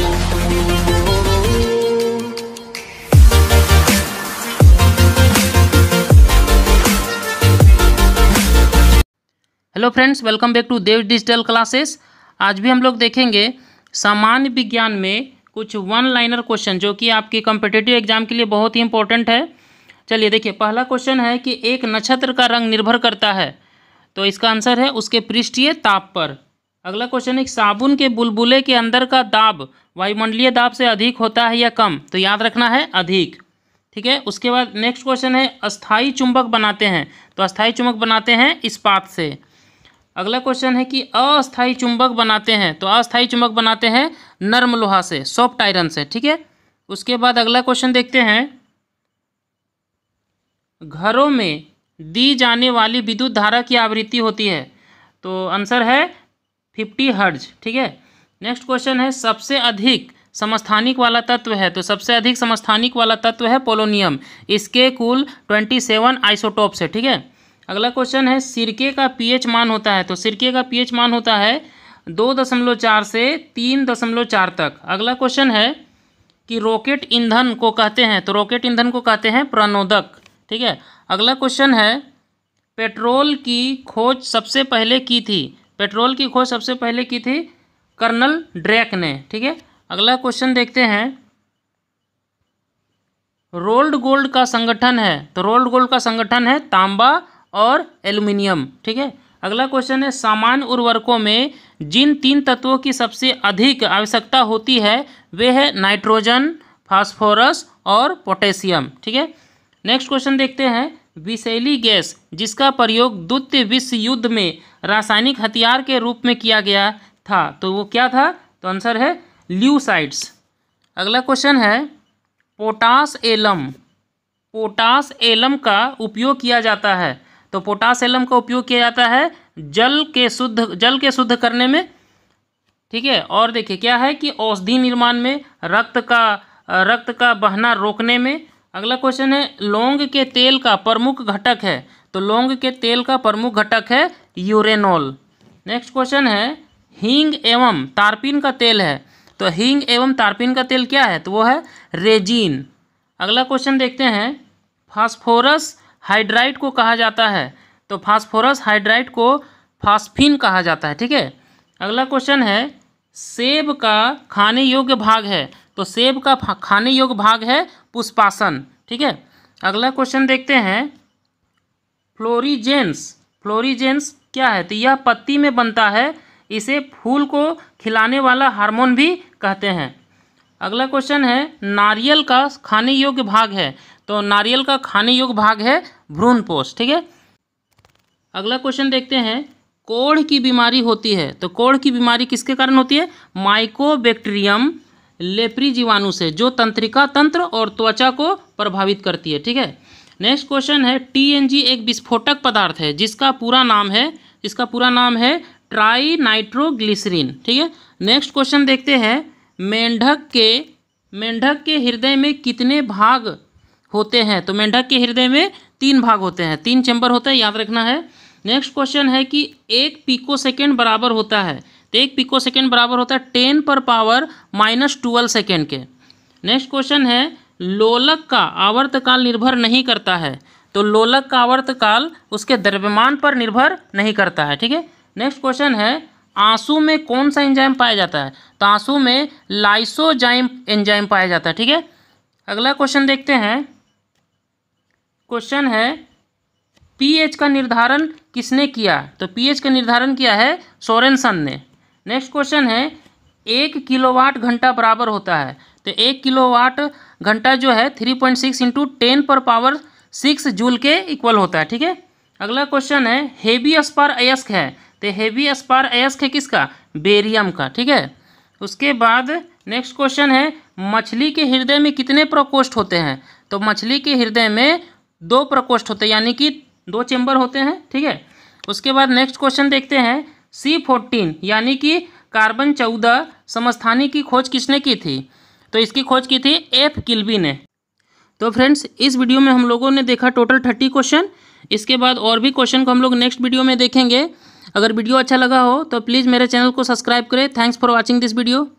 hello friends welcome back to Dev digital classes आज भी हम लोग देखेंगे सामान्य विज्ञान में कुछ वन लाइनर क्वेश्चन जो कि आपके कॉम्पिटेटिव एग्जाम के लिए बहुत ही इंपॉर्टेंट है चलिए देखिए पहला क्वेश्चन है कि एक नक्षत्र का रंग निर्भर करता है तो इसका आंसर है उसके पृष्ठीय ताप पर अगला क्वेश्चन है साबुन के बुलबुले के अंदर का दाब वायुमंडलीय दाब से अधिक होता है या कम तो याद रखना है अधिक ठीक है उसके बाद नेक्स्ट क्वेश्चन है अस्थाई चुंबक बनाते हैं तो अस्थाई चुंबक बनाते हैं इस्पात से अगला क्वेश्चन है कि अस्थाई चुंबक बनाते हैं तो अस्थाई चुंबक बनाते हैं नर्म लोहा से सॉफ्ट आयरन से ठीक है उसके बाद अगला क्वेश्चन देखते हैं घरों में दी जाने वाली विद्युत धारा की आवृत्ति होती है तो आंसर है फिफ्टी हर्ज ठीक है नेक्स्ट क्वेश्चन है सबसे अधिक समस्थानिक वाला तत्व है तो सबसे अधिक समस्थानिक वाला तत्व है पोलोनियम इसके कुल ट्वेंटी सेवन आइसोटोप्स है ठीक है अगला क्वेश्चन है सिरके का पीएच मान होता है तो सिरके का पीएच मान होता है दो दशमलव चार से तीन दशमलव चार तक अगला क्वेश्चन है कि रॉकेट ईंधन को कहते हैं तो रॉकेट ईंधन को कहते हैं प्रणोदक ठीक है अगला क्वेश्चन है पेट्रोल की खोज सबसे पहले की थी पेट्रोल की खोज सबसे पहले की थी कर्नल ड्रैक ने ठीक है अगला क्वेश्चन देखते हैं रोल्ड गोल्ड का संगठन है तो रोल्ड गोल्ड का संगठन है तांबा और एल्यूमिनियम ठीक है अगला क्वेश्चन है सामान्य उर्वरकों में जिन तीन तत्वों की सबसे अधिक आवश्यकता होती है वे है नाइट्रोजन फास्फोरस और पोटेशियम ठीक है नेक्स्ट क्वेश्चन देखते हैं विषैली गैस जिसका प्रयोग द्वितीय विश्व युद्ध में रासायनिक हथियार के रूप में किया गया था तो वो क्या था तो आंसर है ल्यूसाइड्स अगला क्वेश्चन है पोटास एलम पोटास एलम का उपयोग किया जाता है तो पोटास एलम का उपयोग किया जाता है जल के शुद्ध जल के शुद्ध करने में ठीक है और देखिए क्या है कि औषधि निर्माण में रक्त का रक्त का बहना रोकने में अगला क्वेश्चन है लौंग के तेल का प्रमुख घटक है तो लौंग के तेल का प्रमुख घटक है यूरेनॉल नेक्स्ट क्वेश्चन है हींग एवं तारपीन का तेल है तो हींग एवं तारपीन का तेल क्या है तो वो है रेजीन अगला क्वेश्चन देखते हैं फास्फोरस हाइड्राइट को कहा जाता है तो फास्फोरस हाइड्राइट को फास्फिन कहा जाता है ठीक है अगला क्वेश्चन है सेब का खाने योग्य भाग है तो सेब का खाने योग्य भाग है पुष्पासन ठीक है अगला क्वेश्चन देखते हैं फ्लोरीजेंस फ्लोरीजेंस क्या है तो यह पत्ती में बनता है इसे फूल को खिलाने वाला हार्मोन भी कहते हैं अगला क्वेश्चन है नारियल का खाने योग्य भाग है तो नारियल का खाने योग्य भाग है भ्रूण पोष ठीक है अगला क्वेश्चन देखते हैं कोढ़ की बीमारी होती है तो कोढ़ की बीमारी किसके कारण होती है माइकोबैक्टीरियम लेप्री जीवाणु से जो तंत्रिका तंत्र और त्वचा को प्रभावित करती है ठीक है नेक्स्ट क्वेश्चन है टीएनजी एक विस्फोटक पदार्थ है जिसका पूरा नाम है इसका पूरा नाम है ट्राई नाइट्रोग्लिसरीन ठीक है नेक्स्ट क्वेश्चन देखते हैं मेंढक के मेंढक के हृदय में कितने भाग होते हैं तो मेंढक के हृदय में तीन भाग होते हैं तीन चैम्बर होते हैं याद रखना है नेक्स्ट क्वेश्चन है कि एक पिको सेकेंड बराबर होता है तो एक पिको सेकेंड बराबर होता है टेन पर पावर माइनस ट्वेल्व सेकेंड के नेक्स्ट क्वेश्चन है लोलक का आवर्तकाल निर्भर नहीं करता है तो लोलक का आवर्तकाल उसके द्रव्यमान पर निर्भर नहीं करता है ठीक है नेक्स्ट क्वेश्चन है आंसू में कौन सा एंजाइम पाया जाता है तो आंसू में लाइसोजाइम एंजाइम पाया जाता है ठीक है अगला क्वेश्चन देखते हैं क्वेश्चन है पीएच का निर्धारण किसने किया तो पीएच का निर्धारण किया है सोरेनसन ने नेक्स्ट क्वेश्चन है एक किलोवाट घंटा बराबर होता है तो एक किलोवाट घंटा जो है three point six into ten पर पावर सिक्स जूल के इक्वल होता है ठीक है अगला क्वेश्चन है हेवी अस्पार अयस्क है तो हेवी अस्पार अयस्क है किसका बेरियम का ठीक है उसके बाद नेक्स्ट क्वेश्चन है मछली के हृदय में कितने प्रकोष्ठ होते हैं तो मछली के हृदय में दो प्रकोष्ठ होते हैं यानी कि दो चैम्बर होते हैं ठीक है उसके बाद नेक्स्ट क्वेश्चन देखते हैं सी फोर्टीन यानी कि कार्बन चौदह समस्थानी की खोज किसने की थी तो इसकी खोज की थी एफ किल्बी ने तो फ्रेंड्स इस वीडियो में हम लोगों ने देखा टोटल थर्टी क्वेश्चन इसके बाद और भी क्वेश्चन को हम लोग नेक्स्ट वीडियो में देखेंगे अगर वीडियो अच्छा लगा हो तो प्लीज़ मेरे चैनल को सब्सक्राइब करें thanks for watching this video